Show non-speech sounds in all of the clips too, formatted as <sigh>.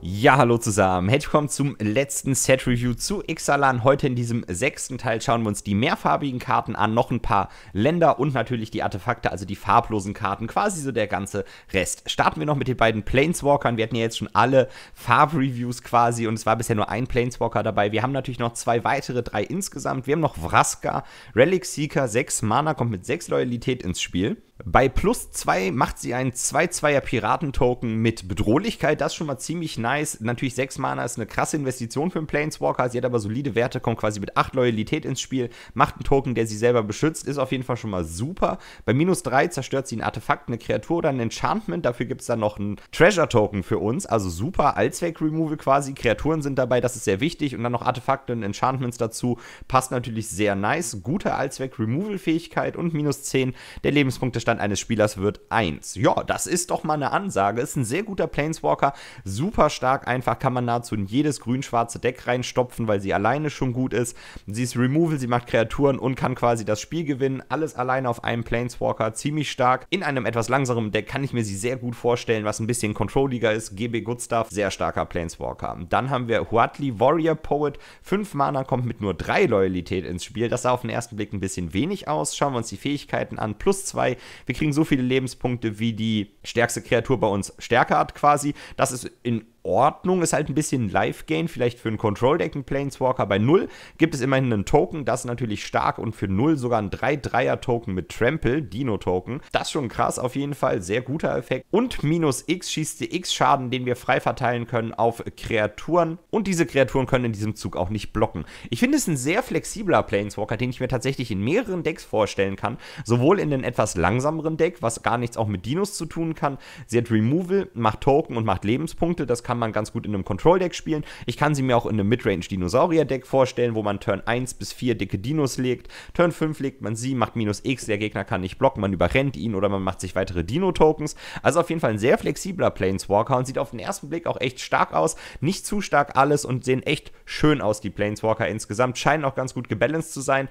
Ja, hallo zusammen. Herzlich willkommen zum letzten Set-Review zu Ixalan. Heute in diesem sechsten Teil schauen wir uns die mehrfarbigen Karten an, noch ein paar Länder und natürlich die Artefakte, also die farblosen Karten, quasi so der ganze Rest. Starten wir noch mit den beiden Planeswalkern. Wir hatten ja jetzt schon alle Farbreviews quasi und es war bisher nur ein Planeswalker dabei. Wir haben natürlich noch zwei weitere, drei insgesamt. Wir haben noch Vraska, Relic Seeker, 6 Mana, kommt mit 6 Loyalität ins Spiel. Bei plus 2 macht sie einen 2-2er Piratentoken mit Bedrohlichkeit. Das ist schon mal ziemlich nice. Natürlich 6 Mana ist eine krasse Investition für einen Planeswalker. Sie hat aber solide Werte, kommt quasi mit 8 Loyalität ins Spiel, macht einen Token, der sie selber beschützt. Ist auf jeden Fall schon mal super. Bei minus 3 zerstört sie ein Artefakt, eine Kreatur oder ein Enchantment. Dafür gibt es dann noch einen Treasure-Token für uns. Also super Allzweck-Removal quasi. Kreaturen sind dabei, das ist sehr wichtig. Und dann noch Artefakte und Enchantments dazu. Passt natürlich sehr nice. Gute Allzweck-Removal-Fähigkeit und minus 10 der Lebenspunkte Gegenstand eines Spielers wird 1. Ja, das ist doch mal eine Ansage. Ist ein sehr guter Planeswalker, super stark einfach, kann man nahezu in jedes grün-schwarze Deck reinstopfen, weil sie alleine schon gut ist. Sie ist Removal, sie macht Kreaturen und kann quasi das Spiel gewinnen. Alles alleine auf einem Planeswalker, ziemlich stark. In einem etwas langsamen Deck kann ich mir sie sehr gut vorstellen, was ein bisschen Controlliger ist. GB Goodstuff, sehr starker Planeswalker. Dann haben wir Huatli Warrior Poet. 5 Mana kommt mit nur 3 Loyalität ins Spiel. Das sah auf den ersten Blick ein bisschen wenig aus. Schauen wir uns die Fähigkeiten an. Plus 2 wir kriegen so viele Lebenspunkte, wie die stärkste Kreatur bei uns Stärke hat quasi. Das ist in Ordnung, ist halt ein bisschen Live-Gain, vielleicht für einen Control-Deck, einen Planeswalker bei 0. Gibt es immerhin einen Token, das ist natürlich stark und für 0 sogar ein 3-3er-Token mit Trample, Dino-Token. Das ist schon krass, auf jeden Fall, sehr guter Effekt. Und minus X schießt die X-Schaden, den wir frei verteilen können auf Kreaturen. Und diese Kreaturen können in diesem Zug auch nicht blocken. Ich finde es ein sehr flexibler Planeswalker, den ich mir tatsächlich in mehreren Decks vorstellen kann. Sowohl in einem etwas langsameren Deck, was gar nichts auch mit Dinos zu tun kann. Sie hat Removal, macht Token und macht Lebenspunkte. Das kann kann man ganz gut in einem Control-Deck spielen. Ich kann sie mir auch in einem Midrange-Dinosaurier-Deck vorstellen, wo man Turn 1 bis 4 dicke Dinos legt. Turn 5 legt man sie, macht minus X, der Gegner kann nicht blocken, man überrennt ihn oder man macht sich weitere Dino-Tokens. Also auf jeden Fall ein sehr flexibler Planeswalker und sieht auf den ersten Blick auch echt stark aus. Nicht zu stark alles und sehen echt schön aus, die Planeswalker insgesamt. Scheinen auch ganz gut gebalanced zu sein.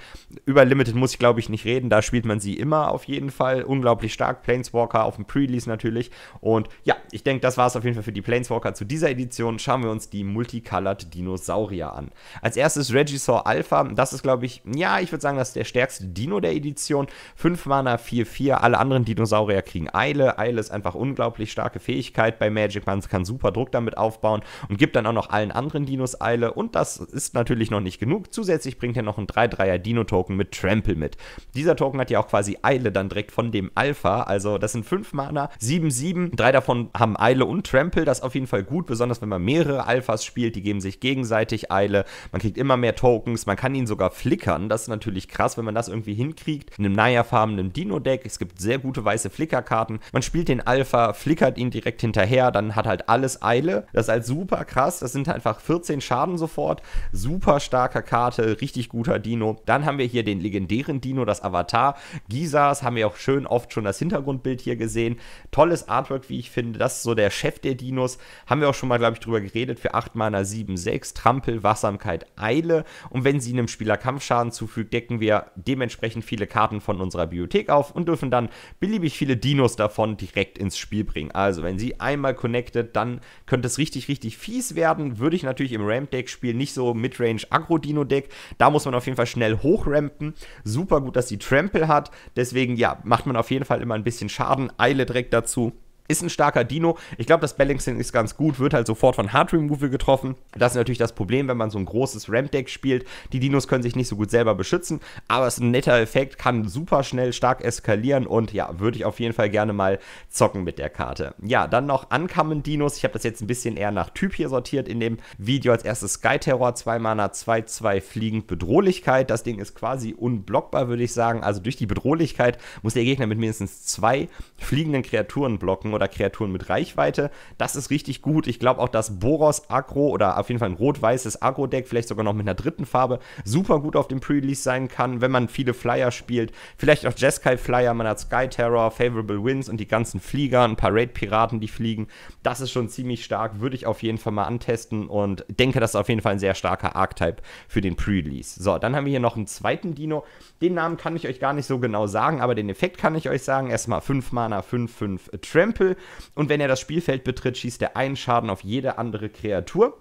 Über Limited muss ich, glaube ich, nicht reden. Da spielt man sie immer auf jeden Fall. Unglaublich stark. Planeswalker auf dem Pre-Release natürlich. Und ja, ich denke, das war es auf jeden Fall für die Planeswalker zu dieser Edition schauen wir uns die Multicolored Dinosaurier an. Als erstes Regisaur Alpha. Das ist, glaube ich, ja, ich würde sagen, das ist der stärkste Dino der Edition. 5 Mana, 4-4. Alle anderen Dinosaurier kriegen Eile. Eile ist einfach unglaublich starke Fähigkeit bei Magic. Man kann super Druck damit aufbauen und gibt dann auch noch allen anderen Dinos Eile. Und das ist natürlich noch nicht genug. Zusätzlich bringt er noch einen 3-3er Dino-Token mit Trample mit. Dieser Token hat ja auch quasi Eile dann direkt von dem Alpha. Also das sind 5 Mana, 7-7. Drei davon haben Eile und Trample. Das ist auf jeden Fall gut gut, besonders wenn man mehrere Alphas spielt, die geben sich gegenseitig Eile, man kriegt immer mehr Tokens, man kann ihn sogar flickern, das ist natürlich krass, wenn man das irgendwie hinkriegt, in einem Naya-farbenen Dino-Deck, es gibt sehr gute weiße Flickerkarten, man spielt den Alpha, flickert ihn direkt hinterher, dann hat halt alles Eile, das ist halt super krass, das sind halt einfach 14 Schaden sofort, super starker Karte, richtig guter Dino, dann haben wir hier den legendären Dino, das Avatar, Gisas, haben wir auch schön oft schon das Hintergrundbild hier gesehen, tolles Artwork, wie ich finde, das ist so der Chef der Dinos, haben wir wir auch schon mal, glaube ich, drüber geredet. Für 8 Mana 7, 6, Trampel, Wachsamkeit, Eile. Und wenn sie einem Spieler Kampfschaden zufügt, decken wir dementsprechend viele Karten von unserer Bibliothek auf und dürfen dann beliebig viele Dinos davon direkt ins Spiel bringen. Also, wenn sie einmal connected, dann könnte es richtig, richtig fies werden. Würde ich natürlich im Ramp-Deck spielen, nicht so Midrange-Agro-Dino-Deck. Da muss man auf jeden Fall schnell hochrampen. Super gut, dass sie Trampel hat. Deswegen, ja, macht man auf jeden Fall immer ein bisschen Schaden. Eile direkt dazu. Ist ein starker Dino. Ich glaube, das Balancing ist ganz gut, wird halt sofort von Hard Removal getroffen. Das ist natürlich das Problem, wenn man so ein großes Ramp-Deck spielt. Die Dinos können sich nicht so gut selber beschützen, aber es ist ein netter Effekt, kann super schnell stark eskalieren und ja, würde ich auf jeden Fall gerne mal zocken mit der Karte. Ja, dann noch Ankommen Dinos. Ich habe das jetzt ein bisschen eher nach Typ hier sortiert in dem Video. Als erstes Sky Terror, 2 Mana, 2-2 fliegend Bedrohlichkeit. Das Ding ist quasi unblockbar, würde ich sagen. Also durch die Bedrohlichkeit muss der Gegner mit mindestens zwei fliegenden Kreaturen blocken oder Kreaturen mit Reichweite. Das ist richtig gut. Ich glaube auch, dass Boros Agro oder auf jeden Fall ein rot-weißes Agro-Deck, vielleicht sogar noch mit einer dritten Farbe, super gut auf dem Pre-Release sein kann, wenn man viele Flyer spielt. Vielleicht auch Jeskai Flyer, man hat Sky Terror, Favorable Winds und die ganzen Flieger, ein paar Raid-Piraten, die fliegen. Das ist schon ziemlich stark, würde ich auf jeden Fall mal antesten und denke, das ist auf jeden Fall ein sehr starker Archetype für den Pre-Release. So, dann haben wir hier noch einen zweiten Dino. Den Namen kann ich euch gar nicht so genau sagen, aber den Effekt kann ich euch sagen. Erstmal 5 Mana, 5, 5 Trample Würfel und wenn er das Spielfeld betritt, schießt er einen Schaden auf jede andere Kreatur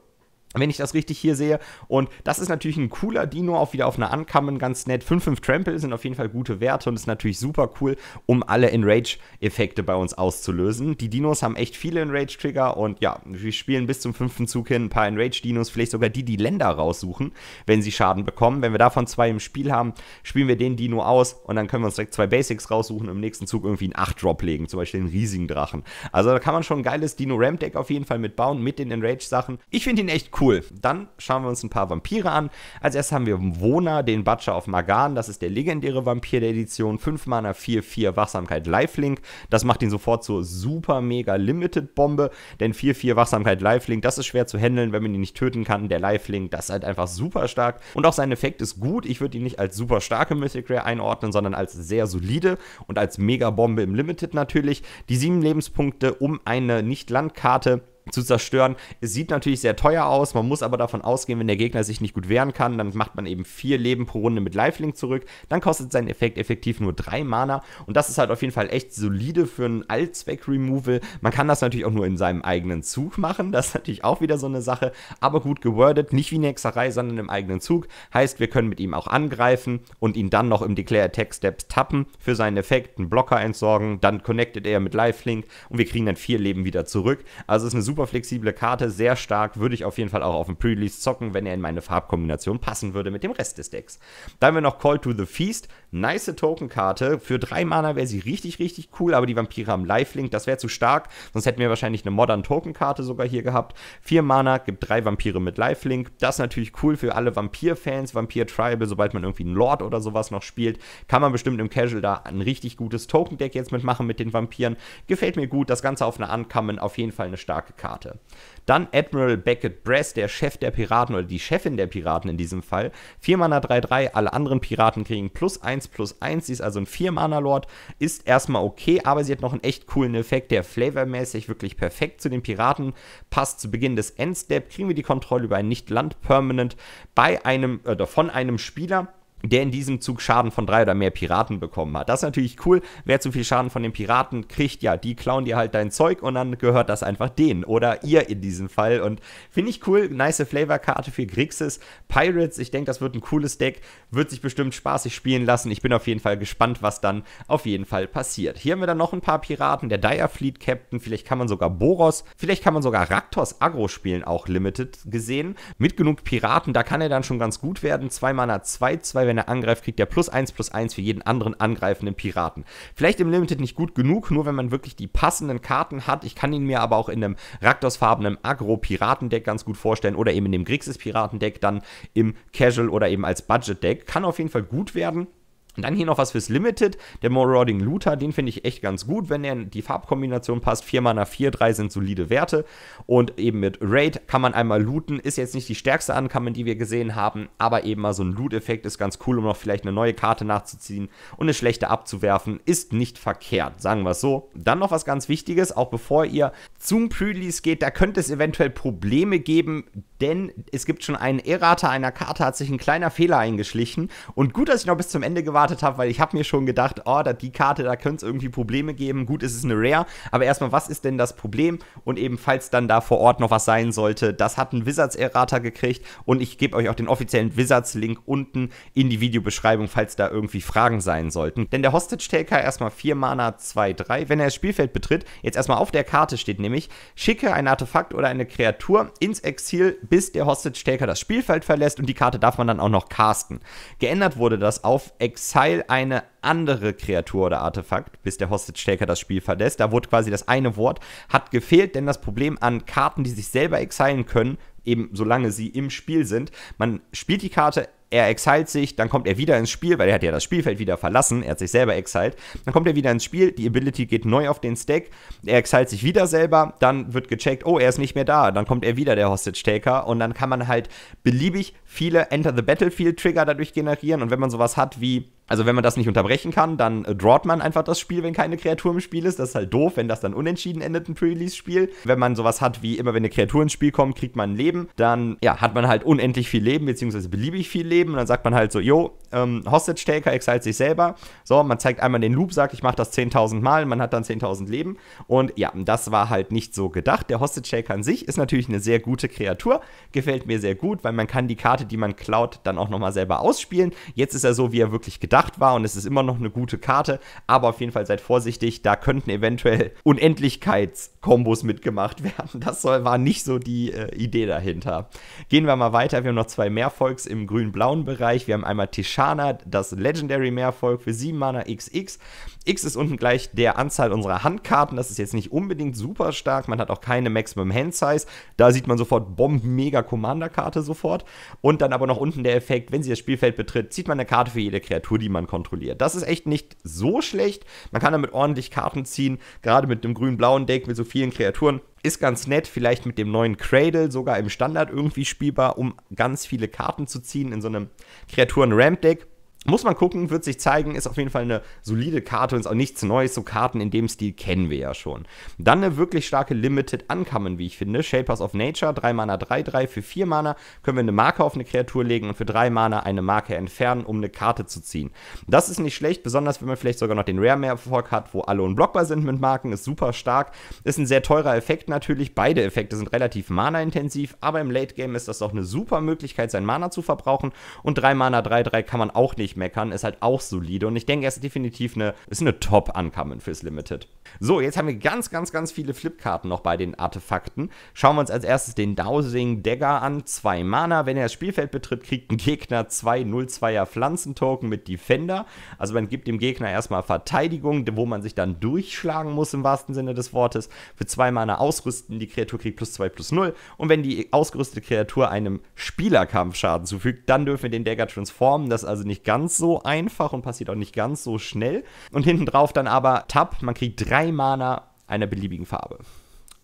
wenn ich das richtig hier sehe. Und das ist natürlich ein cooler Dino, auch wieder auf einer Ankamen, ganz nett. 5-5 Trample sind auf jeden Fall gute Werte und ist natürlich super cool, um alle Enrage-Effekte bei uns auszulösen. Die Dinos haben echt viele Enrage-Trigger und ja, wir spielen bis zum fünften Zug hin ein paar Enrage-Dinos, vielleicht sogar die, die Länder raussuchen, wenn sie Schaden bekommen. Wenn wir davon zwei im Spiel haben, spielen wir den Dino aus und dann können wir uns direkt zwei Basics raussuchen und im nächsten Zug irgendwie einen 8-Drop legen, zum Beispiel einen riesigen Drachen. Also da kann man schon ein geiles Dino-Ramp-Deck auf jeden Fall mitbauen, mit den Enrage-Sachen. Ich finde ihn echt cool. Cool. Dann schauen wir uns ein paar Vampire an. Als erstes haben wir Wona, den Butcher auf Magan. Das ist der legendäre Vampir der Edition. 5 Mana, 4, 4, Wachsamkeit, Lifelink. Das macht ihn sofort zur super mega Limited Bombe. Denn 4, 4, Wachsamkeit, Lifelink, das ist schwer zu handeln, wenn man ihn nicht töten kann. Der Lifelink, das ist halt einfach super stark. Und auch sein Effekt ist gut. Ich würde ihn nicht als super starke Mythic Rare einordnen, sondern als sehr solide und als mega Bombe im Limited natürlich. Die 7 Lebenspunkte um eine Nicht-Landkarte zu zerstören. Es sieht natürlich sehr teuer aus, man muss aber davon ausgehen, wenn der Gegner sich nicht gut wehren kann, dann macht man eben vier Leben pro Runde mit Lifelink zurück. Dann kostet sein Effekt effektiv nur drei Mana und das ist halt auf jeden Fall echt solide für ein Allzweck-Removal. Man kann das natürlich auch nur in seinem eigenen Zug machen, das ist natürlich auch wieder so eine Sache, aber gut gewordet, nicht wie Nexerei, sondern im eigenen Zug. Heißt, wir können mit ihm auch angreifen und ihn dann noch im Declare Attack Steps tappen für seinen Effekt, einen Blocker entsorgen, dann connectet er mit Lifelink und wir kriegen dann vier Leben wieder zurück. Also ist eine super super flexible Karte, sehr stark, würde ich auf jeden Fall auch auf dem Pre-Release zocken, wenn er in meine Farbkombination passen würde mit dem Rest des Decks. Dann haben wir noch Call to the Feast, nice Token-Karte, für drei Mana wäre sie richtig, richtig cool, aber die Vampire haben Lifelink, das wäre zu stark, sonst hätten wir wahrscheinlich eine Modern-Token-Karte sogar hier gehabt. Vier Mana, gibt drei Vampire mit Lifelink, das ist natürlich cool für alle Vampir-Fans, Vampir-Tribal, sobald man irgendwie einen Lord oder sowas noch spielt, kann man bestimmt im Casual da ein richtig gutes Token-Deck jetzt mitmachen mit den Vampiren. Gefällt mir gut, das Ganze auf einer Ankommen, auf jeden Fall eine starke Karte. Karte. Dann Admiral Beckett Brass, der Chef der Piraten oder die Chefin der Piraten in diesem Fall. 4 Mana 3-3, alle anderen Piraten kriegen plus 1 plus 1. Sie ist also ein 4 Mana Lord, ist erstmal okay, aber sie hat noch einen echt coolen Effekt, der flavormäßig wirklich perfekt zu den Piraten passt. Zu Beginn des Endstep kriegen wir die Kontrolle über ein Nicht-Land-Permanent bei einem oder äh, von einem Spieler der in diesem Zug Schaden von drei oder mehr Piraten bekommen hat. Das ist natürlich cool. Wer zu viel Schaden von den Piraten kriegt, ja, die klauen dir halt dein Zeug und dann gehört das einfach denen oder ihr in diesem Fall. Und finde ich cool. Nice Flavorkarte für Grixis. Pirates, ich denke, das wird ein cooles Deck. Wird sich bestimmt spaßig spielen lassen. Ich bin auf jeden Fall gespannt, was dann auf jeden Fall passiert. Hier haben wir dann noch ein paar Piraten. Der Dire Fleet Captain. Vielleicht kann man sogar Boros. Vielleicht kann man sogar Raktos Agro spielen, auch Limited gesehen. Mit genug Piraten, da kann er dann schon ganz gut werden. Zwei Mana, zwei, zwei, wenn wenn er angreift, kriegt er plus 1 plus 1 für jeden anderen angreifenden Piraten. Vielleicht im Limited nicht gut genug, nur wenn man wirklich die passenden Karten hat. Ich kann ihn mir aber auch in einem Raktos-farbenen Agro-Piratendeck ganz gut vorstellen oder eben in dem Grixis-Piratendeck, dann im Casual oder eben als Budget-Deck. Kann auf jeden Fall gut werden. Und dann hier noch was fürs Limited, der Marauding Looter, den finde ich echt ganz gut, wenn er in die Farbkombination passt. 4 Mana, 4, 3 sind solide Werte und eben mit Raid kann man einmal looten, ist jetzt nicht die stärkste Ankamen, die wir gesehen haben, aber eben mal so ein Loot-Effekt ist ganz cool, um noch vielleicht eine neue Karte nachzuziehen und eine schlechte abzuwerfen, ist nicht verkehrt, sagen wir es so. Dann noch was ganz Wichtiges, auch bevor ihr zum Pre-Release geht, da könnte es eventuell Probleme geben, denn es gibt schon einen Errata einer Karte, hat sich ein kleiner Fehler eingeschlichen und gut, dass ich noch bis zum Ende gewartet gewartet habe, weil ich habe mir schon gedacht, oh, da, die Karte, da könnte es irgendwie Probleme geben. Gut, es ist eine Rare, aber erstmal, was ist denn das Problem? Und eben, falls dann da vor Ort noch was sein sollte, das hat ein Wizards-Errata gekriegt und ich gebe euch auch den offiziellen Wizards-Link unten in die Videobeschreibung, falls da irgendwie Fragen sein sollten. Denn der Hostage-Taker erstmal 4 Mana 2-3, wenn er das Spielfeld betritt, jetzt erstmal auf der Karte steht nämlich, schicke ein Artefakt oder eine Kreatur ins Exil, bis der Hostage-Taker das Spielfeld verlässt und die Karte darf man dann auch noch casten. Geändert wurde das auf Exile Exile eine andere Kreatur oder Artefakt, bis der Hostage-Taker das Spiel verlässt. Da wurde quasi das eine Wort, hat gefehlt, denn das Problem an Karten, die sich selber exilen können, eben solange sie im Spiel sind, man spielt die Karte, er exilt sich, dann kommt er wieder ins Spiel, weil er hat ja das Spielfeld wieder verlassen, er hat sich selber exiled, dann kommt er wieder ins Spiel, die Ability geht neu auf den Stack, er exilt sich wieder selber, dann wird gecheckt, oh, er ist nicht mehr da, dann kommt er wieder, der Hostage-Taker, und dann kann man halt beliebig viele Enter the Battlefield-Trigger dadurch generieren und wenn man sowas hat wie also wenn man das nicht unterbrechen kann, dann äh, drawt man einfach das Spiel, wenn keine Kreatur im Spiel ist. Das ist halt doof, wenn das dann unentschieden endet, ein Pre-Release-Spiel. Wenn man sowas hat wie immer, wenn eine Kreatur ins Spiel kommt, kriegt man ein Leben. Dann ja, hat man halt unendlich viel Leben, beziehungsweise beliebig viel Leben. Und dann sagt man halt so, yo, ähm, Hostage-Taker exalt sich selber. So, man zeigt einmal den Loop, sagt, ich mache das 10.000 Mal, man hat dann 10.000 Leben. Und ja, das war halt nicht so gedacht. Der Hostage-Taker an sich ist natürlich eine sehr gute Kreatur, gefällt mir sehr gut, weil man kann die Karte, die man klaut, dann auch nochmal selber ausspielen. Jetzt ist er so, wie er wirklich gedacht gedacht war und es ist immer noch eine gute Karte, aber auf jeden Fall seid vorsichtig, da könnten eventuell Unendlichkeitskombos mitgemacht werden. Das soll, war nicht so die äh, Idee dahinter. Gehen wir mal weiter, wir haben noch zwei Mehrfolgs im grün-blauen Bereich. Wir haben einmal Tishana, das Legendary Mehrfolg für 7 Mana XX X ist unten gleich der Anzahl unserer Handkarten. Das ist jetzt nicht unbedingt super stark. Man hat auch keine Maximum Hand Size. Da sieht man sofort Bomben-Mega-Commander-Karte sofort. Und dann aber noch unten der Effekt, wenn sie das Spielfeld betritt, zieht man eine Karte für jede Kreatur, die man kontrolliert. Das ist echt nicht so schlecht. Man kann damit ordentlich Karten ziehen. Gerade mit dem grün-blauen Deck mit so vielen Kreaturen ist ganz nett, vielleicht mit dem neuen Cradle sogar im Standard irgendwie spielbar, um ganz viele Karten zu ziehen in so einem Kreaturen-Ramp-Deck. Muss man gucken, wird sich zeigen, ist auf jeden Fall eine solide Karte und ist auch nichts Neues. So Karten in dem Stil kennen wir ja schon. Dann eine wirklich starke Limited Uncommon, wie ich finde. Shapers of Nature, 3 Mana, 3, 3. Für 4 Mana können wir eine Marke auf eine Kreatur legen und für 3 Mana eine Marke entfernen, um eine Karte zu ziehen. Das ist nicht schlecht, besonders wenn man vielleicht sogar noch den Rare Mehrfolg hat, wo alle unblockbar sind mit Marken, ist super stark. Ist ein sehr teurer Effekt natürlich. Beide Effekte sind relativ mana-intensiv, aber im Late Game ist das doch eine super Möglichkeit, sein Mana zu verbrauchen. Und 3 Mana, 3, 3 kann man auch nicht nicht meckern, ist halt auch solide und ich denke, er ist definitiv eine, eine Top-Uncommon fürs Limited. So, jetzt haben wir ganz, ganz, ganz viele Flipkarten noch bei den Artefakten. Schauen wir uns als erstes den Dowsing Dagger an, Zwei Mana. Wenn er das Spielfeld betritt, kriegt ein Gegner zwei 0-2er Pflanzentoken mit Defender. Also man gibt dem Gegner erstmal Verteidigung, wo man sich dann durchschlagen muss im wahrsten Sinne des Wortes. Für zwei Mana ausrüsten, die Kreatur kriegt plus 2 plus 0 und wenn die ausgerüstete Kreatur einem Spieler Kampfschaden zufügt, dann dürfen wir den Dagger transformen. Das ist also nicht ganz ganz so einfach und passiert auch nicht ganz so schnell. Und hinten drauf dann aber Tab, man kriegt drei Mana einer beliebigen Farbe.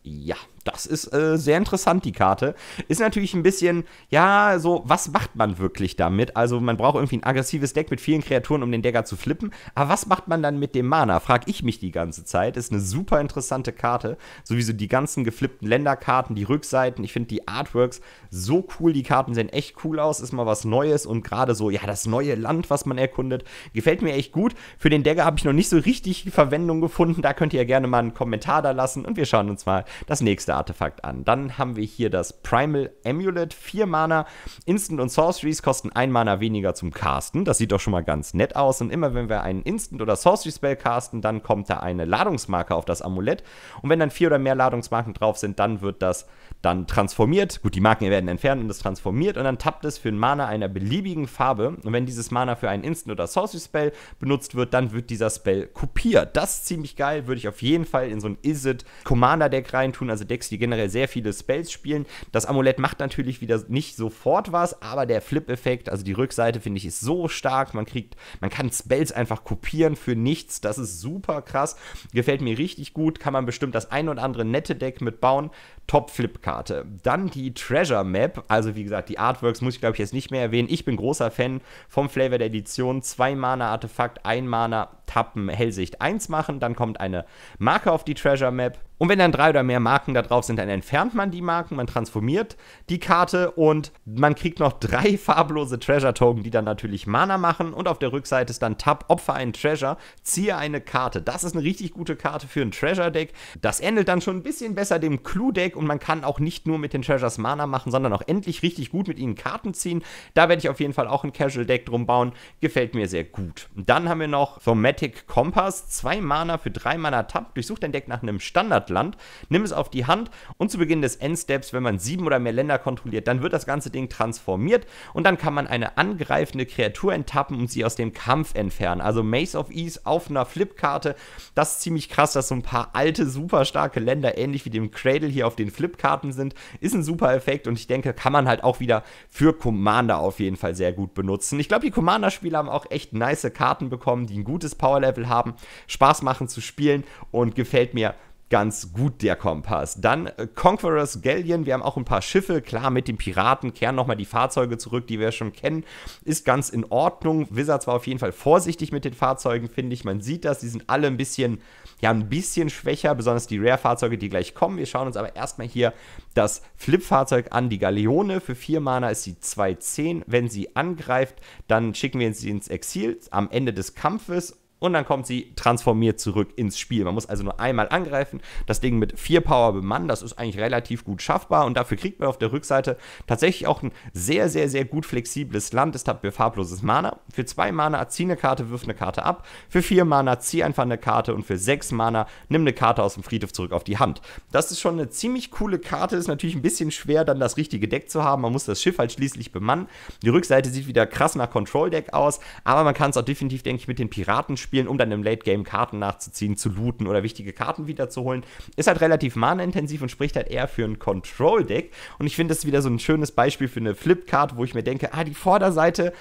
Ja das ist äh, sehr interessant, die Karte. Ist natürlich ein bisschen, ja, so, was macht man wirklich damit? Also, man braucht irgendwie ein aggressives Deck mit vielen Kreaturen, um den Decker zu flippen. Aber was macht man dann mit dem Mana? Frag ich mich die ganze Zeit. Ist eine super interessante Karte. Sowieso die ganzen geflippten Länderkarten, die Rückseiten. Ich finde die Artworks so cool. Die Karten sehen echt cool aus. Ist mal was Neues und gerade so, ja, das neue Land, was man erkundet, gefällt mir echt gut. Für den Decker habe ich noch nicht so richtig Verwendung gefunden. Da könnt ihr ja gerne mal einen Kommentar da lassen und wir schauen uns mal das nächste Artefakt an. Dann haben wir hier das Primal Amulet, 4 Mana. Instant und Sorceries kosten 1 Mana weniger zum Casten. Das sieht doch schon mal ganz nett aus. Und immer wenn wir einen Instant- oder Sorcery-Spell casten, dann kommt da eine Ladungsmarke auf das Amulett. Und wenn dann vier oder mehr Ladungsmarken drauf sind, dann wird das dann transformiert. Gut, die Marken werden entfernt und es transformiert und dann tappt es für einen Mana einer beliebigen Farbe. Und wenn dieses Mana für einen Instant- oder Sorcery-Spell benutzt wird, dann wird dieser Spell kopiert. Das ist ziemlich geil, würde ich auf jeden Fall in so ein it Commander-Deck reintun, also Decks, die generell sehr viele Spells spielen. Das Amulett macht natürlich wieder nicht sofort was, aber der Flip-Effekt, also die Rückseite, finde ich, ist so stark. Man kriegt, man kann Spells einfach kopieren für nichts. Das ist super krass. Gefällt mir richtig gut. Kann man bestimmt das ein oder andere nette Deck mitbauen. Top-Flip-Karte. Karte. Dann die Treasure Map. Also wie gesagt, die Artworks muss ich glaube ich jetzt nicht mehr erwähnen. Ich bin großer Fan vom Flavor der Edition. Zwei Mana Artefakt, ein Mana Tappen Hellsicht 1 machen, dann kommt eine Marke auf die Treasure Map. Und wenn dann drei oder mehr Marken da drauf sind, dann entfernt man die Marken, man transformiert die Karte und man kriegt noch drei <laughs> farblose Treasure Token, die dann natürlich Mana machen. Und auf der Rückseite ist dann Tab, opfer einen Treasure, ziehe eine Karte. Das ist eine richtig gute Karte für ein Treasure Deck. Das ähnelt dann schon ein bisschen besser dem Clue Deck und man kann auch nicht nur mit den Treasures Mana machen, sondern auch endlich richtig gut mit ihnen Karten ziehen. Da werde ich auf jeden Fall auch ein Casual Deck drum bauen. Gefällt mir sehr gut. Dann haben wir noch Thematic Magnetic Compass, zwei Mana für drei Mana Tap, durchsucht dein Deck nach einem Standardland, nimm es auf die Hand und zu Beginn des Endsteps, wenn man sieben oder mehr Länder kontrolliert, dann wird das ganze Ding transformiert und dann kann man eine angreifende Kreatur enttappen und sie aus dem Kampf entfernen. Also Maze of Ease auf einer Flipkarte, das ist ziemlich krass, dass so ein paar alte, super starke Länder, ähnlich wie dem Cradle hier auf den Flipkarten sind, ist ein super Effekt und ich denke, kann man halt auch wieder für Commander auf jeden Fall sehr gut benutzen. Ich glaube, die Commander-Spieler haben auch echt nice Karten bekommen, die ein gutes Power Level haben, Spaß machen zu spielen und gefällt mir ganz gut der Kompass. Dann äh, Conquerors Galleon, wir haben auch ein paar Schiffe, klar mit den Piraten, kehren nochmal die Fahrzeuge zurück, die wir schon kennen, ist ganz in Ordnung. Wizards war auf jeden Fall vorsichtig mit den Fahrzeugen, finde ich, man sieht das, die sind alle ein bisschen, ja ein bisschen schwächer, besonders die Rare-Fahrzeuge, die gleich kommen. Wir schauen uns aber erstmal hier das Flip-Fahrzeug an, die Galeone, für 4 Mana ist sie 2,10. wenn sie angreift, dann schicken wir sie ins Exil am Ende des Kampfes und dann kommt sie transformiert zurück ins Spiel. Man muss also nur einmal angreifen, das Ding mit 4 Power bemannen, das ist eigentlich relativ gut schaffbar und dafür kriegt man auf der Rückseite tatsächlich auch ein sehr, sehr, sehr gut flexibles Land. Es hat farbloses Mana. Für 2 Mana zieh eine Karte, wirf eine Karte ab. Für 4 Mana zieh einfach eine Karte und für 6 Mana nimm eine Karte aus dem Friedhof zurück auf die Hand. Das ist schon eine ziemlich coole Karte, ist natürlich ein bisschen schwer, dann das richtige Deck zu haben. Man muss das Schiff halt schließlich bemannen. Die Rückseite sieht wieder krass nach Control-Deck aus, aber man kann es auch definitiv, denke ich, mit den Piraten spielen spielen, um dann im Late Game Karten nachzuziehen, zu looten oder wichtige Karten wiederzuholen. Ist halt relativ mana-intensiv und spricht halt eher für ein Control-Deck. Und ich finde das wieder so ein schönes Beispiel für eine Flip-Card, wo ich mir denke, ah, die Vorderseite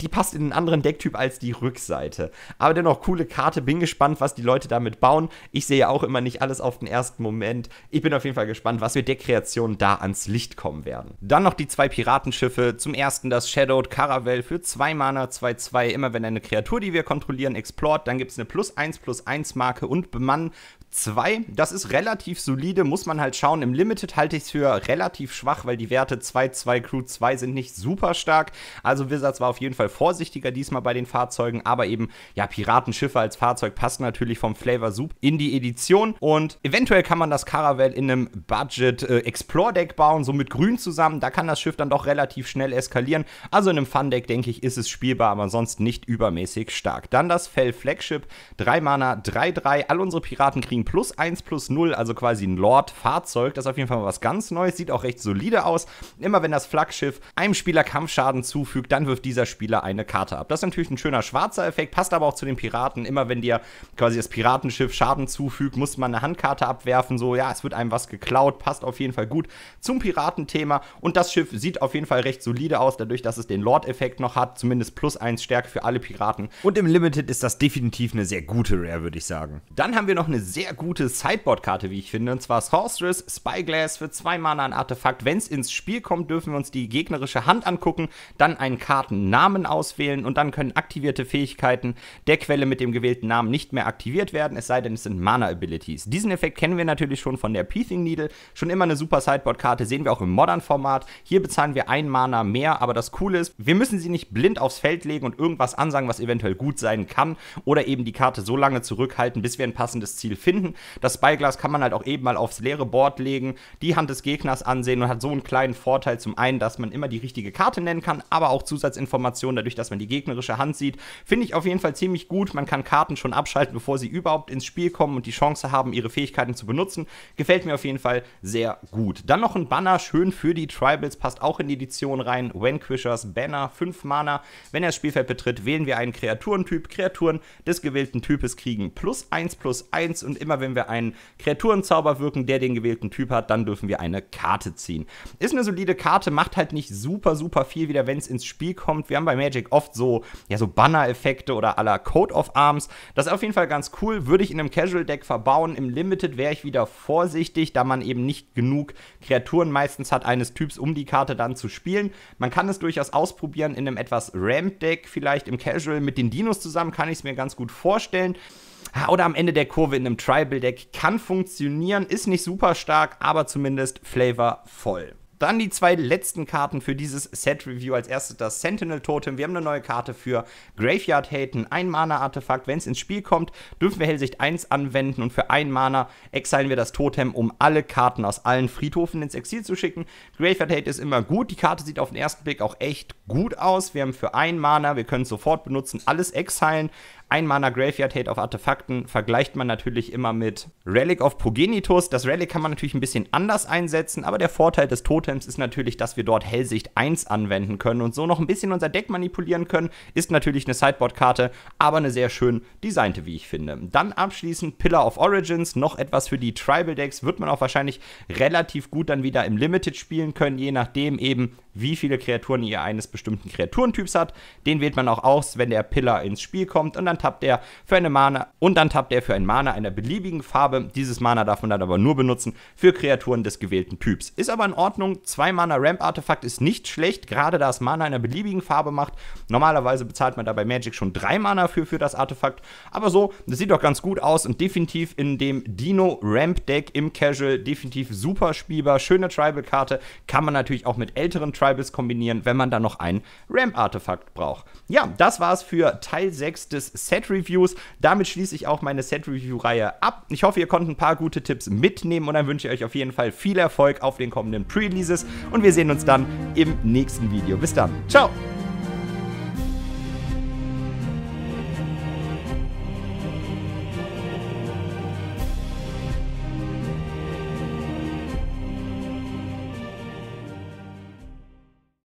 die passt in einen anderen Decktyp als die Rückseite. Aber dennoch coole Karte, bin gespannt, was die Leute damit bauen. Ich sehe ja auch immer nicht alles auf den ersten Moment. Ich bin auf jeden Fall gespannt, was für Deckkreationen da ans Licht kommen werden. Dann noch die zwei Piratenschiffe. Zum ersten das Shadowed Caravel für 2 Mana, 2-2. Immer wenn eine Kreatur, die wir kontrollieren, explort, dann gibt es eine Plus 1 Plus 1 Marke und bemannen 2. Das ist relativ solide, muss man halt schauen. Im Limited halte ich es für relativ schwach, weil die Werte 2, 2, Crew 2 sind nicht super stark. Also Wizards war auf jeden Fall vorsichtiger diesmal bei den Fahrzeugen, aber eben, ja, Piratenschiffe als Fahrzeug passt natürlich vom Flavor Soup in die Edition und eventuell kann man das Caravelle in einem Budget äh, Explore Deck bauen, so mit Grün zusammen. Da kann das Schiff dann doch relativ schnell eskalieren. Also in einem Fun Deck, denke ich, ist es spielbar, aber sonst nicht übermäßig stark. Dann das Fell Flagship, 3 Mana, 3, 3. All unsere Piraten kriegen kriegen plus 1 plus 0, also quasi ein Lord-Fahrzeug. Das ist auf jeden Fall mal was ganz Neues, sieht auch recht solide aus. Immer wenn das Flaggschiff einem Spieler Kampfschaden zufügt, dann wirft dieser Spieler eine Karte ab. Das ist natürlich ein schöner schwarzer Effekt, passt aber auch zu den Piraten. Immer wenn dir quasi das Piratenschiff Schaden zufügt, muss man eine Handkarte abwerfen. So, ja, es wird einem was geklaut, passt auf jeden Fall gut zum Piratenthema. Und das Schiff sieht auf jeden Fall recht solide aus, dadurch, dass es den Lord-Effekt noch hat. Zumindest plus 1 Stärke für alle Piraten. Und im Limited ist das definitiv eine sehr gute Rare, würde ich sagen. Dann haben wir noch eine sehr sehr gute Sideboard-Karte, wie ich finde. Und zwar Sorceress Spyglass für zwei Mana ein Artefakt. Wenn es ins Spiel kommt, dürfen wir uns die gegnerische Hand angucken, dann einen Kartennamen auswählen und dann können aktivierte Fähigkeiten der Quelle mit dem gewählten Namen nicht mehr aktiviert werden, es sei denn, es sind Mana-Abilities. Diesen Effekt kennen wir natürlich schon von der Peething Needle. Schon immer eine super Sideboard-Karte, sehen wir auch im Modern-Format. Hier bezahlen wir ein Mana mehr, aber das Coole ist, wir müssen sie nicht blind aufs Feld legen und irgendwas ansagen, was eventuell gut sein kann oder eben die Karte so lange zurückhalten, bis wir ein passendes Ziel finden finden. Das Spyglass kann man halt auch eben mal aufs leere Board legen, die Hand des Gegners ansehen und hat so einen kleinen Vorteil zum einen, dass man immer die richtige Karte nennen kann, aber auch Zusatzinformationen dadurch, dass man die gegnerische Hand sieht. Finde ich auf jeden Fall ziemlich gut. Man kann Karten schon abschalten, bevor sie überhaupt ins Spiel kommen und die Chance haben, ihre Fähigkeiten zu benutzen. Gefällt mir auf jeden Fall sehr gut. Dann noch ein Banner, schön für die Tribals, passt auch in die Edition rein. Vanquishers Banner, 5 Mana. Wenn er das Spielfeld betritt, wählen wir einen Kreaturentyp. Kreaturen des gewählten Types kriegen plus 1 plus 1 und immer immer wenn wir einen Kreaturenzauber wirken, der den gewählten Typ hat, dann dürfen wir eine Karte ziehen. Ist eine solide Karte, macht halt nicht super, super viel wieder, wenn es ins Spiel kommt. Wir haben bei Magic oft so, ja, so Banner-Effekte oder aller Code of Arms. Das ist auf jeden Fall ganz cool. Würde ich in einem Casual-Deck verbauen. Im Limited wäre ich wieder vorsichtig, da man eben nicht genug Kreaturen meistens hat eines Typs, um die Karte dann zu spielen. Man kann es durchaus ausprobieren in einem etwas Ramp-Deck, vielleicht im Casual mit den Dinos zusammen, kann ich es mir ganz gut vorstellen. Oder am Ende der Kurve in einem Tribal-Deck kann funktionieren, ist nicht super stark, aber zumindest flavorvoll. Dann die zwei letzten Karten für dieses Set-Review. Als erstes das Sentinel Totem. Wir haben eine neue Karte für Graveyard Haten. Ein Mana-Artefakt. Wenn es ins Spiel kommt, dürfen wir Hellsicht 1 anwenden und für ein Mana exilen wir das Totem, um alle Karten aus allen Friedhofen ins Exil zu schicken. Graveyard Hate ist immer gut. Die Karte sieht auf den ersten Blick auch echt gut aus. Wir haben für ein Mana, wir können es sofort benutzen, alles exilen. Ein Mana Graveyard Hate auf Artefakten vergleicht man natürlich immer mit Relic of Progenitus. Das Relic kann man natürlich ein bisschen anders einsetzen, aber der Vorteil des Totems ist natürlich, dass wir dort Hellsicht 1 anwenden können und so noch ein bisschen unser Deck manipulieren können. Ist natürlich eine Sideboard-Karte, aber eine sehr schön designte, wie ich finde. Dann abschließend Pillar of Origins, noch etwas für die Tribal Decks, wird man auch wahrscheinlich relativ gut dann wieder im Limited spielen können, je nachdem eben, wie viele Kreaturen ihr eines bestimmten Kreaturentyps hat. Den wählt man auch aus, wenn der Pillar ins Spiel kommt und dann tappt er für eine Mana und dann tappt er für ein Mana einer beliebigen Farbe. Dieses Mana darf man dann aber nur benutzen für Kreaturen des gewählten Typs. Ist aber in Ordnung, zwei Mana Ramp Artefakt ist nicht schlecht, gerade da es Mana einer beliebigen Farbe macht. Normalerweise bezahlt man dabei Magic schon drei Mana für, für das Artefakt, aber so, das sieht doch ganz gut aus und definitiv in dem Dino Ramp Deck im Casual definitiv super spielbar. Schöne Tribal Karte, kann man natürlich auch mit älteren Tribal Tribals kombinieren, wenn man dann noch ein Ramp-Artefakt braucht. Ja, das war's für Teil 6 des Set-Reviews. Damit schließe ich auch meine Set-Review-Reihe ab. Ich hoffe, ihr konntet ein paar gute Tipps mitnehmen und dann wünsche ich euch auf jeden Fall viel Erfolg auf den kommenden Pre-Releases und wir sehen uns dann im nächsten Video. Bis dann. Ciao!